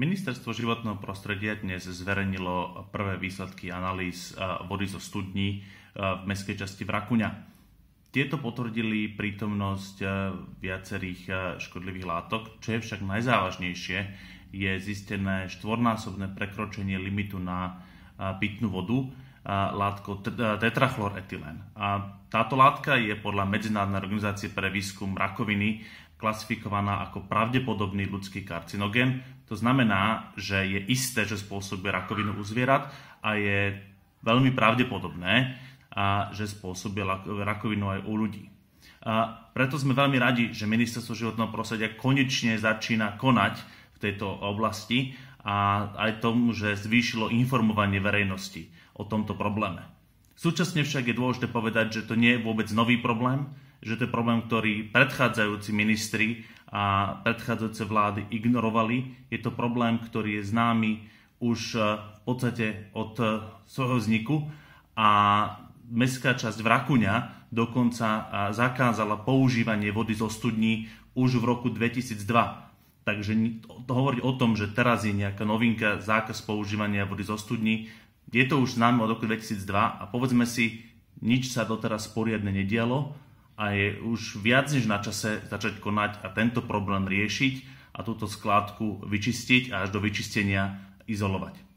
Ministerstvo životného prostredia dnes zverejnilo prvé výsledky analýz e, vody zo studní e, v mestskej časti Vrakuňa. Tieto potvrdili prítomnosť e, viacerých škodlivých látok, čo je však najzávažnejšie, je zistené štvornásobné prekročenie limitu na pitnú vodu, látkou Tetrachloretylén. A táto látka je podľa Medzinárodnej organizácie pre výskum rakoviny klasifikovaná ako pravdepodobný ľudský karcinogen. To znamená, že je isté, že spôsobuje rakovinu u zvierat a je veľmi pravdepodobné, že spôsobuje rakovinu aj u ľudí. A preto sme veľmi radi, že Ministerstvo životného prostredia konečne začína konať v tejto oblasti a aj tomu, že zvýšilo informovanie verejnosti o tomto probléme. Súčasne však je dôležité povedať, že to nie je vôbec nový problém, že to je problém, ktorý predchádzajúci ministri a predchádzajúce vlády ignorovali. Je to problém, ktorý je známy už e, v podstate od e, svojho vzniku a mestská časť Vrakuňa dokonca e, zakázala používanie vody zo studní už v roku 2002 Takže to hovorí o tom, že teraz je nejaká novinka, zákaz používania vody zo studní, je to už známe od roku 2002 a povedzme si, nič sa doteraz poriadne nedialo a je už viac než na čase začať konať a tento problém riešiť a túto skládku vyčistiť a až do vyčistenia izolovať.